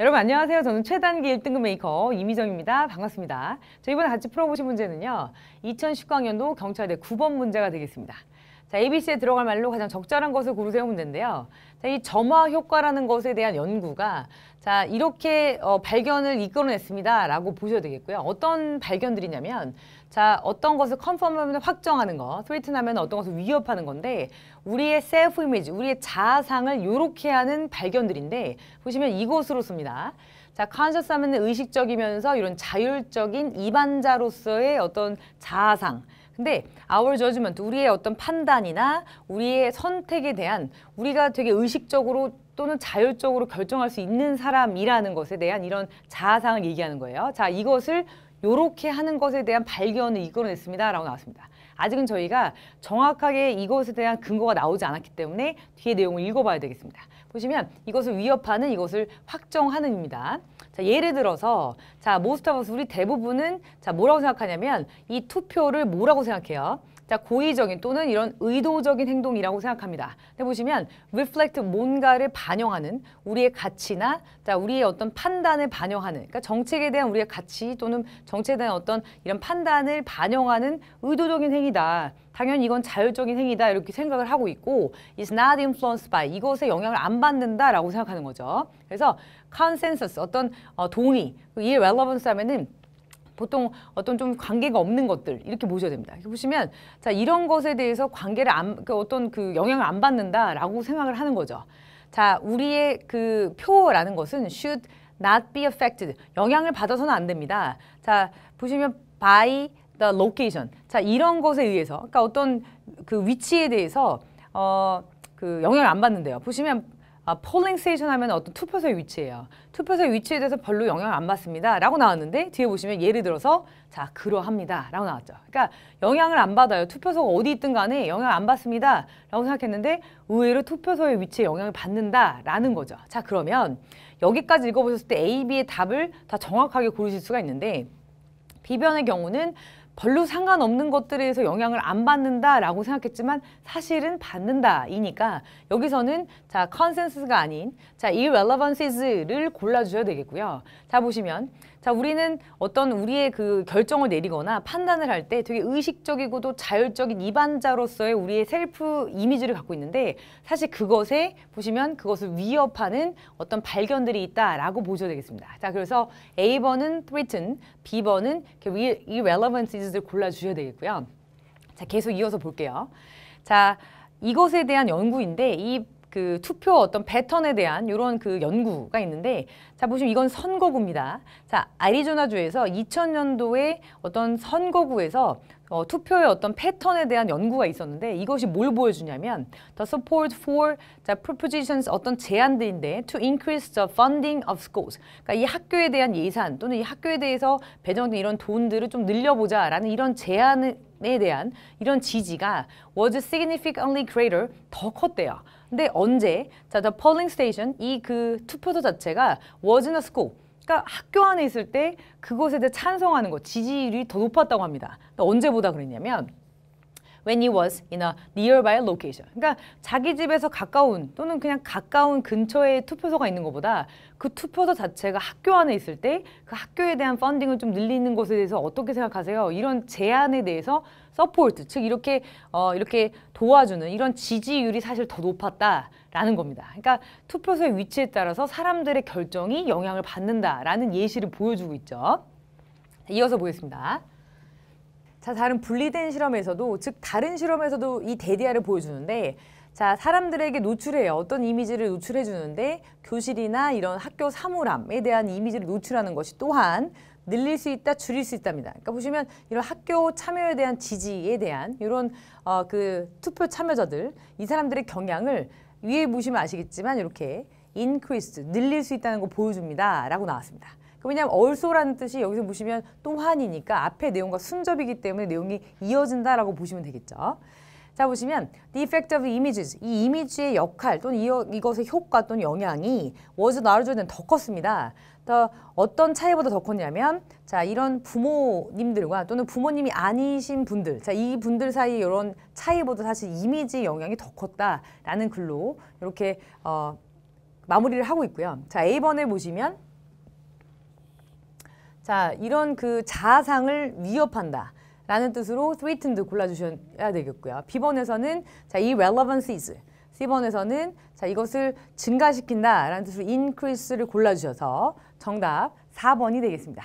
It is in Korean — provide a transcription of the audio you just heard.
여러분 안녕하세요. 저는 최단기 1등급 메이커 이미정입니다. 반갑습니다. 저 이번에 같이 풀어보신 문제는요. 2019학년도 경찰대 9번 문제가 되겠습니다. 자, ABC에 들어갈 말로 가장 적절한 것을 고르세우면 된데요 자, 이 점화 효과라는 것에 대한 연구가 자, 이렇게 어, 발견을 이끌어냈습니다. 라고 보셔야 되겠고요. 어떤 발견들이냐면 자, 어떤 것을 컨펌하면 확정하는 거, 스이트하면 어떤 것을 위협하는 건데 우리의 셀프 이미지, 우리의 자아상을 요렇게 하는 발견들인데 보시면 이곳으로 씁니다. 자, 컨셔스 하면 의식적이면서 이런 자율적인 이반자로서의 어떤 자아상, 근데 our judgment, 우리의 어떤 판단이나 우리의 선택에 대한 우리가 되게 의식적으로 또는 자율적으로 결정할 수 있는 사람이라는 것에 대한 이런 자아상을 얘기하는 거예요. 자, 이것을 이렇게 하는 것에 대한 발견을 이끌어냈습니다. 라고 나왔습니다. 아직은 저희가 정확하게 이것에 대한 근거가 나오지 않았기 때문에 뒤에 내용을 읽어봐야 되겠습니다. 보시면 이것을 위협하는 이것을 확정하는입니다. 자, 예를 들어서 자, 모스터버스 우리 대부분은 자, 뭐라고 생각하냐면 이 투표를 뭐라고 생각해요? 자, 고의적인 또는 이런 의도적인 행동이라고 생각합니다. 근데 보시면 reflect 뭔가를 반영하는 우리의 가치나 자, 우리의 어떤 판단을 반영하는 그러니까 정책에 대한 우리의 가치 또는 정책에 대한 어떤 이런 판단을 반영하는 의도적인 행위다. 당연히 이건 자율적인 행위다 이렇게 생각을 하고 있고 is not influenced by 이것에 영향을 안 받는다라고 생각하는 거죠. 그래서 consensus 어떤 어, 동의, 그 이 relevance 하면은 보통 어떤 좀 관계가 없는 것들 이렇게 보셔야 됩니다. 이렇게 보시면 자 이런 것에 대해서 관계를 안, 그 어떤 그 영향을 안 받는다라고 생각을 하는 거죠. 자 우리의 그 표라는 것은 should not be affected 영향을 받아서는 안 됩니다. 자 보시면 by the location 자 이런 것에 의해서 그러니까 어떤 그 위치에 대해서 어그 영향을 안 받는데요. 보시면 아, 폴링 스테이션 하면 어떤 투표소의 위치예요. 투표소의 위치에 대해서 별로 영향을 안 받습니다. 라고 나왔는데 뒤에 보시면 예를 들어서 자 그러합니다. 라고 나왔죠. 그러니까 영향을 안 받아요. 투표소가 어디 있든 간에 영향을 안 받습니다. 라고 생각했는데 의외로 투표소의 위치에 영향을 받는다. 라는 거죠. 자 그러면 여기까지 읽어보셨을 때 A, B의 답을 다 정확하게 고르실 수가 있는데 비변의 경우는 별로 상관없는 것들에서 의해 영향을 안 받는다라고 생각했지만 사실은 받는다이니까 여기서는 자 컨센서스가 아닌 자 irrelevances를 골라주셔야 되겠고요. 자 보시면 자, 우리는 어떤 우리의 그 결정을 내리거나 판단을 할 때 되게 의식적이고도 자율적인 이반자로서의 우리의 셀프 이미지를 갖고 있는데 사실 그것에 보시면 그것을 위협하는 어떤 발견들이 있다라고 보셔야 되겠습니다. 자, 그래서 A번은 threaten, B번은 irrelevanties를 골라주셔야 되겠고요. 자, 계속 이어서 볼게요. 자, 이것에 대한 연구인데 이그 투표 어떤 패턴에 대한 이런 그 연구가 있는데 자 보시면 이건 선거구입니다. 자 아리조나주에서 2000년도에 어떤 선거구에서 어, 투표의 어떤 패턴에 대한 연구가 있었는데 이것이 뭘 보여주냐면 the support for 자, propositions 어떤 제안들인데 to increase the funding of schools 그러니까 이 학교에 대한 예산 또는 이 학교에 대해서 배정된 이런 돈들을 좀 늘려보자라는 이런 제안을 에 대한 이런 지지가 was significantly greater 더 컸대요. 근데 언제? 자, the polling station 이 그 투표소 자체가 was in a school 그러니까 학교 안에 있을 때그곳에 대해 찬성하는 거 지지율이 더 높았다고 합니다. 언제보다 그랬냐면 when he was in a nearby location. 그러니까 자기 집에서 가까운 또는 그냥 가까운 근처에 투표소가 있는 것보다 그 투표소 자체가 학교 안에 있을 때 그 학교에 대한 펀딩을 좀 늘리는 것에 대해서 어떻게 생각하세요? 이런 제안에 대해서 서포트, 즉 이렇게 어 이렇게 도와주는 이런 지지율이 사실 더 높았다라는 겁니다. 그러니까 투표소의 위치에 따라서 사람들의 결정이 영향을 받는다라는 예시를 보여주고 있죠. 이어서 보겠습니다. 자, 다른 분리된 실험에서도 즉 다른 실험에서도 이 데디아를 보여주는데 자, 사람들에게 노출해요. 어떤 이미지를 노출해 주는데 교실이나 이런 학교 사물함에 대한 이미지를 노출하는 것이 또한 늘릴 수 있다, 줄일 수 있답니다. 그러니까 보시면 이런 학교 참여에 대한 지지에 대한 이런 어, 그 투표 참여자들 이 사람들의 경향을 위에 보시면 아시겠지만 이렇게 i n c r e a s e 늘릴 수 있다는 거 보여줍니다. 라고 나왔습니다. 왜냐하면 얼소라는 뜻이 여기서 보시면 또환이니까 앞에 내용과 순접이기 때문에 내용이 이어진다라고 보시면 되겠죠. 자 보시면 the effect of images 이 이미지의 역할 또는 이것의 효과 또는 영향이 was 나르조는 더 컸습니다. 더 어떤 차이보다 더 컸냐면 자 이런 부모님들과 또는 부모님이 아니신 분들 자 이 분들 사이 이런 차이보다 사실 이미지 영향이 더 컸다라는 글로 이렇게 어, 마무리를 하고 있고요. 자 A번을 보시면 자, 이런 그 자아상을 위협한다. 라는 뜻으로 threatened 골라주셔야 되겠고요. B번에서는 자, 이 relevancies. C번에서는 자, 이것을 증가시킨다. 라는 뜻으로 increase를 골라주셔서 정답 4번이 되겠습니다.